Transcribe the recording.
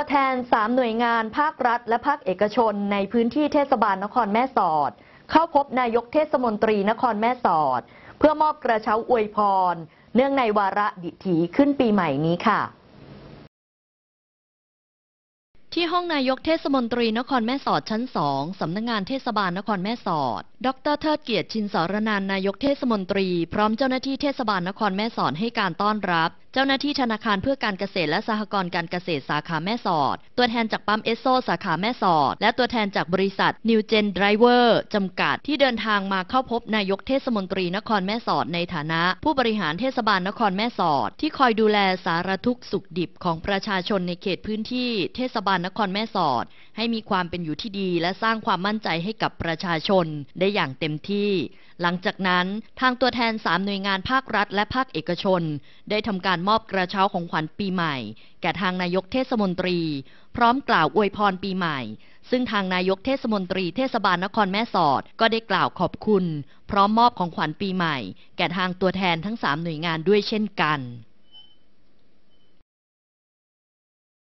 วแทน 3 หน่วยงานภาครัฐและภาคเอกชนในพื้นที่เทศบาลนครแม่สอด เข้าพบนายกเทศมนตรีนครแม่สอด เพื่อมอบกระเช้าอวยพร เนื่องในวาระดิถีขึ้นปีใหม่นี้ค่ะที่ ห้องนายกเทศมนตรีนครแม่สอดชั้นสองสำนักงงานเทศบาลนครแม่สอด ดร เทิดเกียรติชินสรนานนายกเทศมนตรี พร้อมเจ้าหน้าที่เทศบาลนครแม่สอดให้การต้อนรับ เจ้าหน้าที่ธนาคารเพื่อการเกษตรและสหกรณ์การเกษตรสาขาแม่สอด ตัวแทนจากปั๊มเอสโซสาขาแม่สอด และตัวแทนจากบริษัท นิวเจนไดรเวอร์จำกัดที่เดินทางมาเข้าพบนายกเทศมนตรีนครแม่สอดในฐานะ ผู้บริหารเทศบาลนครแม่สอด ที่คอยดูแลสารทุกสุขดิบของประชาชนในเขตพื้นที่เทศบาลนครแม่สอดให้มีความเป็นอยู่ที่ดีและสร้างความมั่นใจให้กับประชาชน ได้อย่างเต็มที่ หลังจากนั้น ทางตัวแทน3หน่วยงานภาครัฐและภาคเอกชน ได้ทำการมอบกระเช้าของขวัญปีใหม่ แก่ทางนายกเทศมนตรี พร้อมกล่าวอวยพรปีใหม่ ซึ่งทางนายกเทศมนตรีเทศบาลนครแม่สอดก็ได้กล่าวขอบคุณพร้อมมอบของขวัญปีใหม่ แก่ทางตัวแทนทั้ง3หน่วยงานด้วยเช่นกัน